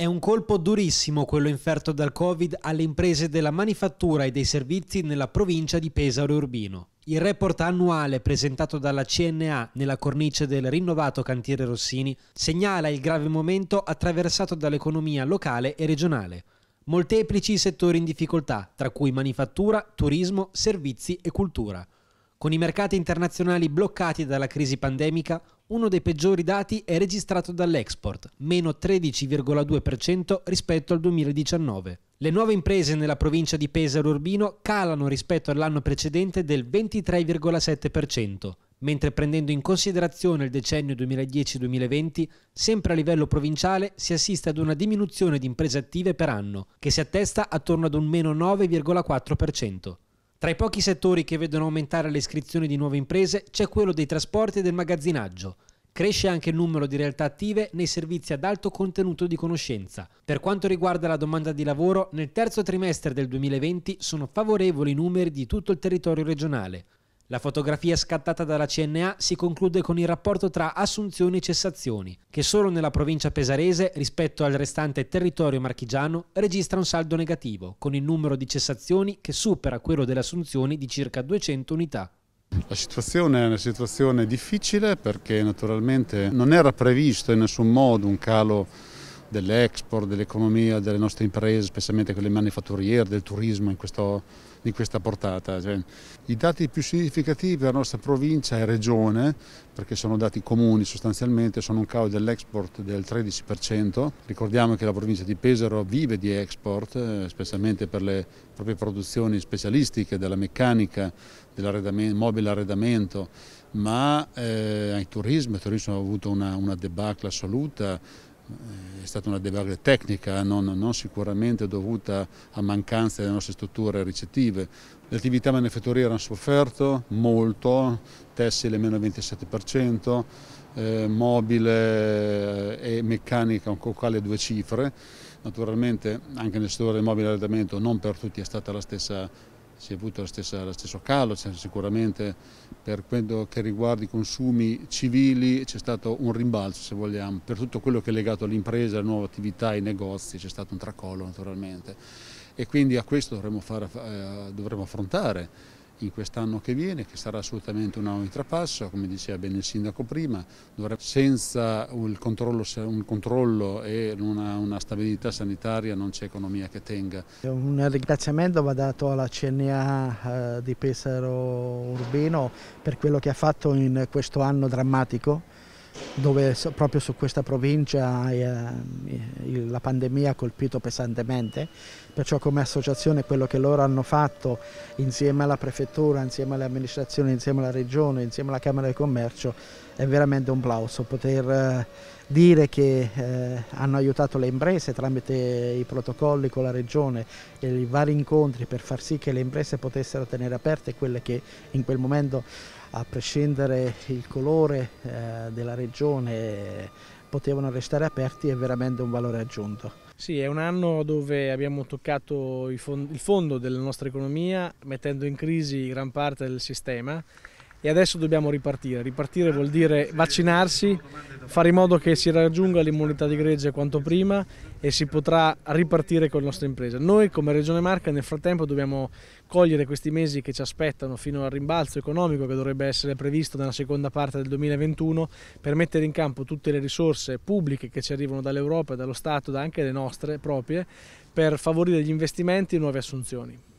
È un colpo durissimo quello inferto dal Covid alle imprese della manifattura e dei servizi nella provincia di Pesaro e Urbino. Il report annuale presentato dalla CNA nella cornice del rinnovato cantiere Rossini segnala il grave momento attraversato dall'economia locale e regionale. Molteplici i settori in difficoltà, tra cui manifattura, turismo, servizi e cultura. Con i mercati internazionali bloccati dalla crisi pandemica, uno dei peggiori dati è registrato dall'export, meno 13,2% rispetto al 2019. Le nuove imprese nella provincia di Pesaro Urbino calano rispetto all'anno precedente del 23,7%, mentre prendendo in considerazione il decennio 2010-2020, sempre a livello provinciale si assiste ad una diminuzione di imprese attive per anno, che si attesta attorno ad un meno 9,4%. Tra i pochi settori che vedono aumentare le iscrizioni di nuove imprese c'è quello dei trasporti e del magazzinaggio. Cresce anche il numero di realtà attive nei servizi ad alto contenuto di conoscenza. Per quanto riguarda la domanda di lavoro, nel terzo trimestre del 2020 sono favorevoli i numeri di tutto il territorio regionale. La fotografia scattata dalla CNA si conclude con il rapporto tra assunzioni e cessazioni, che solo nella provincia pesarese rispetto al restante territorio marchigiano registra un saldo negativo, con il numero di cessazioni che supera quello delle assunzioni di circa 200 unità. La situazione è una situazione difficile perché naturalmente non era previsto in nessun modo un calo dell'export, dell'economia, delle nostre imprese, specialmente quelle manifatturiere, del turismo questo, di questa portata. Cioè, I dati più significativi della nostra provincia e regione, perché sono dati comuni sostanzialmente, sono un calo dell'export del 13%. Ricordiamo che la provincia di Pesaro vive di export, eh, specialmente per le proprie produzioni specialistiche, della meccanica, dell'arredamento, mobile arredamento, ma eh, anche il turismo, il turismo ha avuto una, una debacle assoluta eh, è stata una debacle tecnica, non, non, sicuramente dovuta a mancanze delle nostre strutture ricettive. Le attività manifatturiere hanno sofferto molto, tessile meno 27%, eh, mobile eh, e meccanica un cocale a due cifre. Naturalmente anche nel settore del mobile arredamento non per tutti è stata la stessa si è avuto lo stesso calo, cioè sicuramente per quello che riguarda i consumi civili c'è stato un rimbalzo se vogliamo, per tutto quello che è legato all'impresa, alle nuove attività, ai negozi c'è stato un tracollo naturalmente e quindi a questo dovremo, fare, eh, dovremo affrontare in quest'anno che viene, che sarà assolutamente un anno di trapasso, come diceva bene il sindaco prima, senza un controllo, un controllo e una, una, stabilità sanitaria non c'è economia che tenga. Un ringraziamento va dato alla CNA eh, di Pesaro Urbino per quello che ha fatto in questo anno drammatico dove proprio su questa provincia eh, eh, la pandemia ha colpito pesantemente, perciò come associazione quello che loro hanno fatto insieme alla prefettura, insieme alle amministrazioni, insieme alla regione, insieme alla Camera di Commercio è veramente un plauso poter eh, dire che eh, hanno aiutato le imprese tramite i protocolli con la regione e i vari incontri per far sì che le imprese potessero tenere aperte quelle che in quel momento a prescindere il colore eh, della regione potevano restare aperti è veramente un valore aggiunto. Sì, è un anno dove abbiamo toccato il fondo della nostra economia mettendo in crisi gran parte del sistema e adesso dobbiamo ripartire. Ripartire vuol dire vaccinarsi, fare in modo che si raggiunga l'immunità di gregge quanto prima e si potrà ripartire con le nostre imprese. Noi come Regione Marca nel frattempo dobbiamo cogliere questi mesi che ci aspettano fino al rimbalzo economico che dovrebbe essere previsto nella seconda parte del 2021 per mettere in campo tutte le risorse pubbliche che ci arrivano dall'Europa, dallo Stato, da anche le nostre proprie, per favorire gli investimenti e nuove assunzioni.